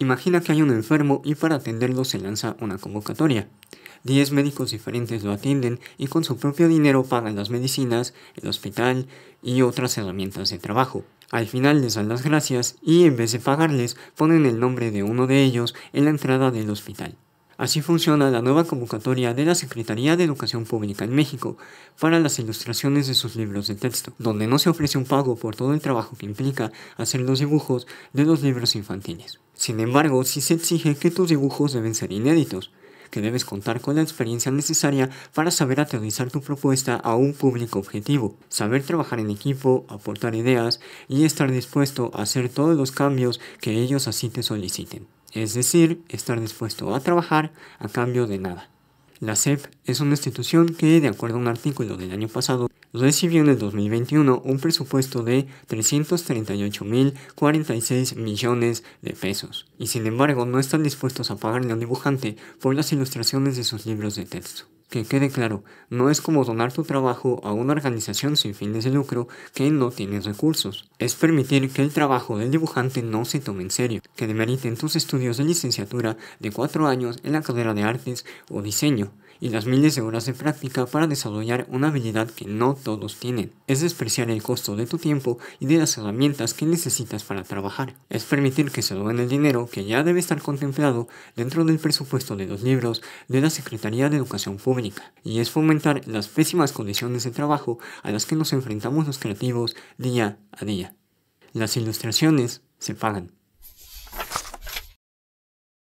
Imagina que hay un enfermo y para atenderlo se lanza una convocatoria. Diez médicos diferentes lo atienden y con su propio dinero pagan las medicinas, el hospital y otras herramientas de trabajo. Al final les dan las gracias y en vez de pagarles ponen el nombre de uno de ellos en la entrada del hospital. Así funciona la nueva convocatoria de la Secretaría de Educación Pública en México para las ilustraciones de sus libros de texto, donde no se ofrece un pago por todo el trabajo que implica hacer los dibujos de los libros infantiles. Sin embargo, sí se exige que tus dibujos deben ser inéditos, que debes contar con la experiencia necesaria para saber aterrizar tu propuesta a un público objetivo, saber trabajar en equipo, aportar ideas y estar dispuesto a hacer todos los cambios que ellos así te soliciten es decir, estar dispuesto a trabajar a cambio de nada. La CEP es una institución que, de acuerdo a un artículo del año pasado, recibió en el 2021 un presupuesto de 338.046 millones de pesos, y sin embargo no están dispuestos a pagarle a un dibujante por las ilustraciones de sus libros de texto. Que quede claro, no es como donar tu trabajo a una organización sin fines de lucro que no tiene recursos. Es permitir que el trabajo del dibujante no se tome en serio, que demeriten tus estudios de licenciatura de cuatro años en la carrera de artes o diseño, y las miles de horas de práctica para desarrollar una habilidad que no todos tienen. Es despreciar el costo de tu tiempo y de las herramientas que necesitas para trabajar. Es permitir que se roben el dinero que ya debe estar contemplado dentro del presupuesto de los libros de la Secretaría de Educación Pública. Y es fomentar las pésimas condiciones de trabajo a las que nos enfrentamos los creativos día a día. Las ilustraciones se pagan.